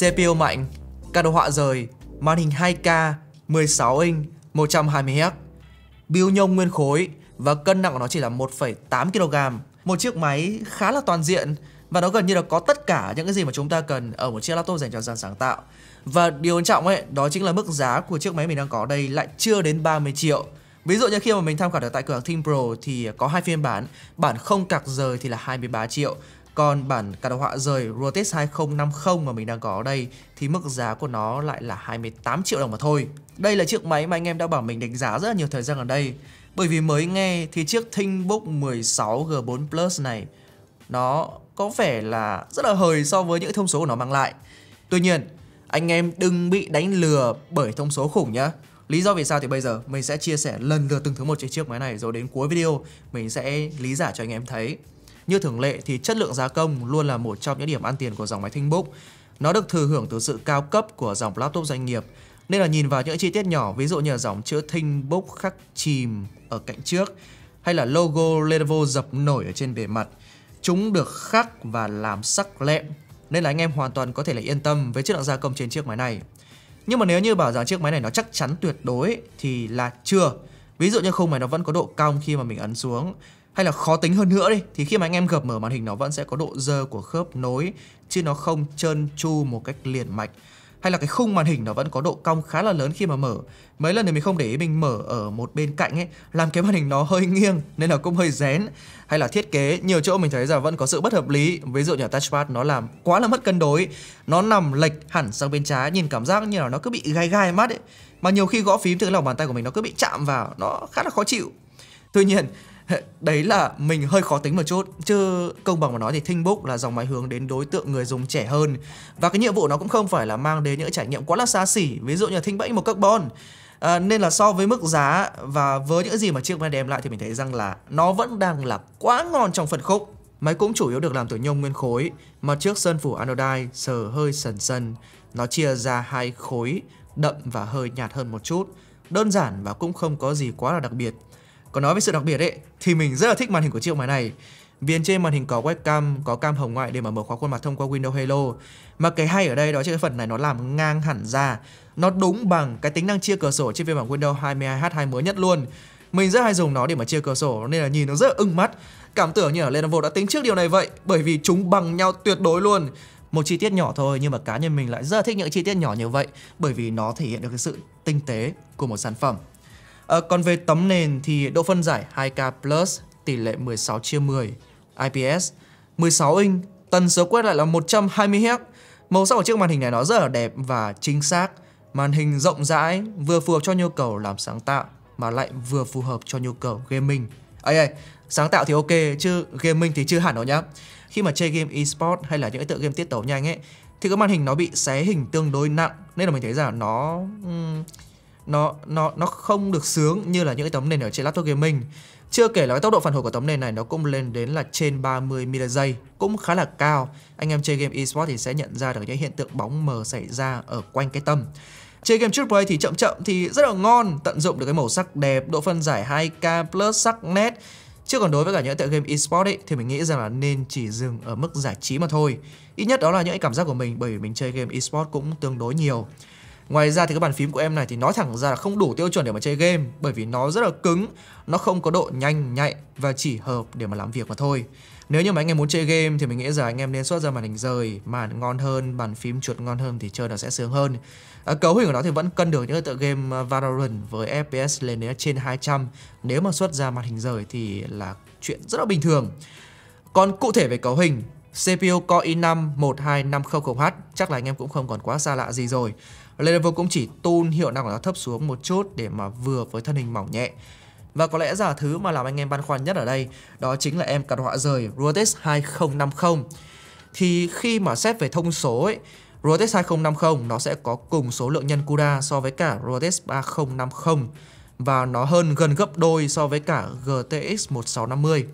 CPU mạnh, card đồ họa rời, màn hình 2K, 16 inch, 120Hz. Build nhông nguyên khối và cân nặng của nó chỉ là 1,8 kg. Một chiếc máy khá là toàn diện và nó gần như là có tất cả những cái gì mà chúng ta cần ở một chiếc laptop dành cho dàn sáng tạo. Và điều quan trọng ấy, đó chính là mức giá của chiếc máy mình đang có đây lại chưa đến 30 triệu. Ví dụ như khi mà mình tham khảo được tại cửa hàng Pro thì có hai phiên bản, bản không cạc rời thì là 23 triệu còn bản card họa rời Rotex 2050 mà mình đang có ở đây thì mức giá của nó lại là 28 triệu đồng mà thôi. Đây là chiếc máy mà anh em đã bảo mình đánh giá rất là nhiều thời gian gần đây. Bởi vì mới nghe thì chiếc ThinkBook 16 G4 Plus này nó có vẻ là rất là hời so với những thông số của nó mang lại. Tuy nhiên, anh em đừng bị đánh lừa bởi thông số khủng nhá. Lý do vì sao thì bây giờ mình sẽ chia sẻ lần lượt từng thứ một trên chiếc máy này rồi đến cuối video mình sẽ lý giải cho anh em thấy. Như thường lệ thì chất lượng giá công luôn là một trong những điểm ăn tiền của dòng máy Thinh Nó được thừa hưởng từ sự cao cấp của dòng laptop doanh nghiệp. Nên là nhìn vào những chi tiết nhỏ, ví dụ như là dòng chữ Thinh khắc chìm ở cạnh trước hay là logo Lenovo dập nổi ở trên bề mặt. Chúng được khắc và làm sắc lẹm nên là anh em hoàn toàn có thể là yên tâm với chất lượng gia công trên chiếc máy này. Nhưng mà nếu như bảo rằng chiếc máy này nó chắc chắn tuyệt đối thì là chưa. Ví dụ như khung máy nó vẫn có độ cong khi mà mình ấn xuống hay là khó tính hơn nữa đi thì khi mà anh em gập mở màn hình nó vẫn sẽ có độ dơ của khớp nối chứ nó không trơn tru một cách liền mạch hay là cái khung màn hình nó vẫn có độ cong khá là lớn khi mà mở mấy lần thì mình không để ý mình mở ở một bên cạnh ấy làm cái màn hình nó hơi nghiêng nên là cũng hơi rén hay là thiết kế nhiều chỗ mình thấy rằng vẫn có sự bất hợp lý ví dụ như là touchpad nó làm quá là mất cân đối nó nằm lệch hẳn sang bên trái nhìn cảm giác như là nó cứ bị gai gai mắt ấy mà nhiều khi gõ phím từ lòng bàn tay của mình nó cứ bị chạm vào nó khá là khó chịu tuy nhiên Đấy là mình hơi khó tính một chút Chứ công bằng mà nói thì Thinh Book là dòng máy hướng đến đối tượng người dùng trẻ hơn Và cái nhiệm vụ nó cũng không phải là mang đến những trải nghiệm quá là xa xỉ Ví dụ như là Thinh Bẫy một Carbon À, nên là so với mức giá và với những gì mà chiếc máy đem lại thì mình thấy rằng là nó vẫn đang là quá ngon trong phần khúc. Máy cũng chủ yếu được làm từ nhôm nguyên khối, mà trước sơn phủ anodize sờ hơi sần sần. Nó chia ra hai khối, đậm và hơi nhạt hơn một chút. Đơn giản và cũng không có gì quá là đặc biệt. Còn nói về sự đặc biệt ấy thì mình rất là thích màn hình của chiếc máy này. Viền trên màn hình có webcam, có cam hồng ngoại để mà mở khóa khuôn mặt thông qua Windows Hello. Mà cái hay ở đây đó chính là phần này nó làm ngang hẳn ra. Nó đúng bằng cái tính năng chia cửa sổ trên phiên bản Windows 22H2 mới nhất luôn. Mình rất hay dùng nó để mà chia cửa sổ nên là nhìn nó rất ưng mắt. Cảm tưởng như là Lenovo đã tính trước điều này vậy bởi vì chúng bằng nhau tuyệt đối luôn. Một chi tiết nhỏ thôi nhưng mà cá nhân mình lại rất thích những chi tiết nhỏ như vậy bởi vì nó thể hiện được cái sự tinh tế của một sản phẩm. À, còn về tấm nền thì độ phân giải 2K Plus tỷ lệ 16 chia 10 IPS 16 inch tần số quét lại là 120Hz màu sắc của chiếc màn hình này nó rất là đẹp và chính xác màn hình rộng rãi vừa phù hợp cho nhu cầu làm sáng tạo mà lại vừa phù hợp cho nhu cầu gaming ấy ấy sáng tạo thì ok chứ gaming thì chưa hẳn đâu nhá khi mà chơi game esports hay là những cái tựa game tiết tấu nhanh ấy thì cái màn hình nó bị xé hình tương đối nặng nên là mình thấy rằng nó nó nó nó không được sướng như là những cái tấm nền ở trên laptop gaming. Chưa kể là cái tốc độ phản hồi của tấm nền này nó cũng lên đến là trên 30 giây, cũng khá là cao. Anh em chơi game esports thì sẽ nhận ra được những hiện tượng bóng mờ xảy ra ở quanh cái tâm. Chơi game triple thì chậm chậm thì rất là ngon, tận dụng được cái màu sắc đẹp, độ phân giải 2K plus sắc nét. Chứ còn đối với cả những tựa game esports ấy thì mình nghĩ rằng là nên chỉ dừng ở mức giải trí mà thôi. Ít nhất đó là những cảm giác của mình bởi vì mình chơi game esports cũng tương đối nhiều. Ngoài ra thì cái bàn phím của em này thì nói thẳng ra là không đủ tiêu chuẩn để mà chơi game bởi vì nó rất là cứng, nó không có độ nhanh nhạy và chỉ hợp để mà làm việc mà thôi. Nếu như mà anh em muốn chơi game thì mình nghĩ rằng anh em nên xuất ra màn hình rời, màn ngon hơn, bàn phím chuột ngon hơn thì chơi nó sẽ sướng hơn. À, cấu hình của nó thì vẫn cân được những tựa game à, Valorant với FPS lên đến trên 200. Nếu mà xuất ra màn hình rời thì là chuyện rất là bình thường. Còn cụ thể về cấu hình CPU Core i5 12500H chắc là anh em cũng không còn quá xa lạ gì rồi. Lenovo cũng chỉ tune hiệu năng của nó thấp xuống một chút để mà vừa với thân hình mỏng nhẹ. Và có lẽ giả thứ mà làm anh em băn khoăn nhất ở đây đó chính là em card họa rời Rotex 2050. Thì khi mà xét về thông số ấy, Rotex 2050 nó sẽ có cùng số lượng nhân CUDA so với cả Rotex 3050 và nó hơn gần gấp đôi so với cả GTX 1650.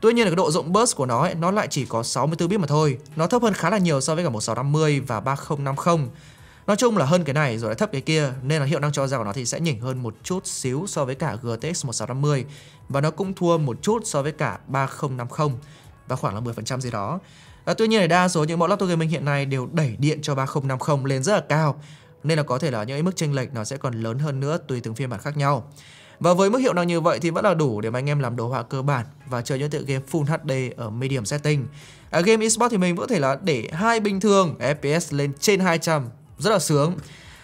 Tuy nhiên là cái độ rộng burst của nó ấy, nó lại chỉ có 64 bit mà thôi. Nó thấp hơn khá là nhiều so với cả 1650 và 3050. Nói chung là hơn cái này rồi lại thấp cái kia nên là hiệu năng cho ra của nó thì sẽ nhỉnh hơn một chút xíu so với cả GTX 1650 và nó cũng thua một chút so với cả 3050 và khoảng là 10% gì đó. À, tuy nhiên là đa số những mẫu laptop gaming hiện nay đều đẩy điện cho 3050 lên rất là cao nên là có thể là những cái mức chênh lệch nó sẽ còn lớn hơn nữa tùy từng phiên bản khác nhau. Và với mức hiệu năng như vậy thì vẫn là đủ để mà anh em làm đồ họa cơ bản và chơi những tựa game Full HD ở medium setting. Ở game eSports thì mình có thể là để hai bình thường FPS lên trên 200, rất là sướng.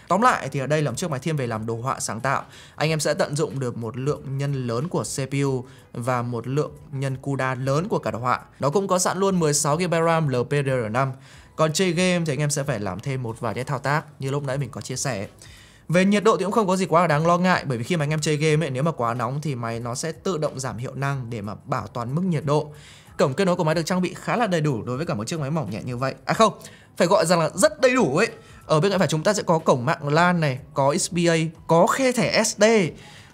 Tóm lại thì ở đây là một chiếc máy thiên về làm đồ họa sáng tạo. Anh em sẽ tận dụng được một lượng nhân lớn của CPU và một lượng nhân CUDA lớn của cả đồ họa. Nó cũng có sẵn luôn 16GB RAM LPDDR5. Còn chơi game thì anh em sẽ phải làm thêm một vài cái thao tác như lúc nãy mình có chia sẻ. Về nhiệt độ thì cũng không có gì quá là đáng lo ngại bởi vì khi mà anh em chơi game ấy, nếu mà quá nóng thì máy nó sẽ tự động giảm hiệu năng để mà bảo toàn mức nhiệt độ. Cổng kết nối của máy được trang bị khá là đầy đủ đối với cả một chiếc máy mỏng nhẹ như vậy. À không, phải gọi rằng là rất đầy đủ ấy. Ở bên cạnh phải chúng ta sẽ có cổng mạng LAN này, có XPA, có khe thẻ SD.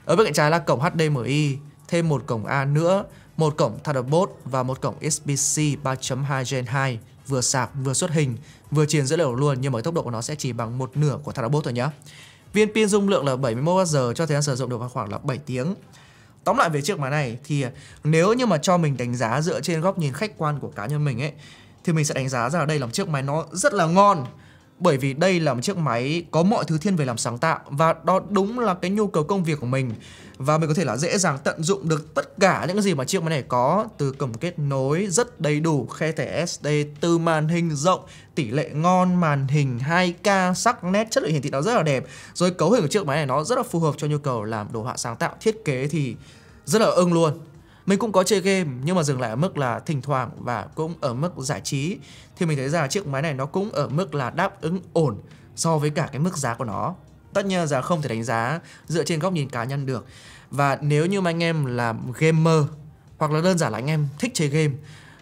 Ở bên cạnh trái là cổng HDMI, thêm một cổng A nữa, một cổng Thunderbolt và một cổng USB-C 3.2 Gen 2 vừa sạc vừa xuất hình vừa truyền dữ liệu luôn nhưng mà tốc độ của nó sẽ chỉ bằng một nửa của Thunderbolt thôi nhá. Viên pin dung lượng là 70 giờ, cho thời gian sử dụng được vào khoảng là 7 tiếng. Tóm lại về chiếc máy này thì à, nếu như mà cho mình đánh giá dựa trên góc nhìn khách quan của cá nhân mình ấy thì mình sẽ đánh giá ra đây là một chiếc máy nó rất là ngon bởi vì đây là một chiếc máy có mọi thứ thiên về làm sáng tạo và đó đúng là cái nhu cầu công việc của mình và mình có thể là dễ dàng tận dụng được tất cả những gì mà chiếc máy này có từ cổng kết nối rất đầy đủ khe thẻ SD từ màn hình rộng tỷ lệ ngon màn hình 2K sắc nét chất lượng hiển thị nó rất là đẹp rồi cấu hình của chiếc máy này nó rất là phù hợp cho nhu cầu làm đồ họa sáng tạo thiết kế thì rất là ưng luôn mình cũng có chơi game nhưng mà dừng lại ở mức là thỉnh thoảng và cũng ở mức giải trí thì mình thấy rằng chiếc máy này nó cũng ở mức là đáp ứng ổn so với cả cái mức giá của nó. Tất nhiên là không thể đánh giá dựa trên góc nhìn cá nhân được. Và nếu như mà anh em là gamer hoặc là đơn giản là anh em thích chơi game,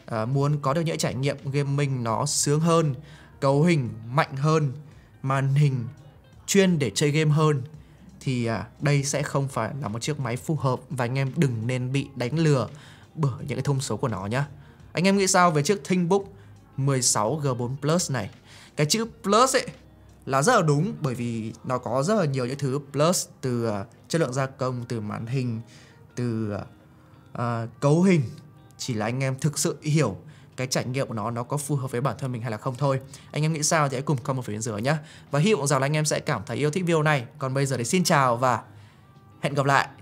ờ, muốn có được những trải nghiệm game mình nó sướng hơn, cấu hình mạnh hơn, màn hình chuyên để chơi game hơn thì à, đây sẽ không phải là một chiếc máy phù hợp và anh em đừng nên bị đánh lừa bởi những cái thông số của nó nhé. Anh em nghĩ sao về chiếc ThinkBook 16G4 Plus này? Cái chữ Plus ấy là rất là đúng bởi vì nó có rất là nhiều những thứ plus từ à, chất lượng gia công, từ màn hình, từ uh, cấu hình. Chỉ là anh em thực sự hiểu cái trải nghiệm của nó nó có phù hợp với bản thân mình hay là không thôi anh em nghĩ sao thì hãy cùng comment phía bên dưới nhé và hy vọng rằng là anh em sẽ cảm thấy yêu thích video này còn bây giờ thì xin chào và hẹn gặp lại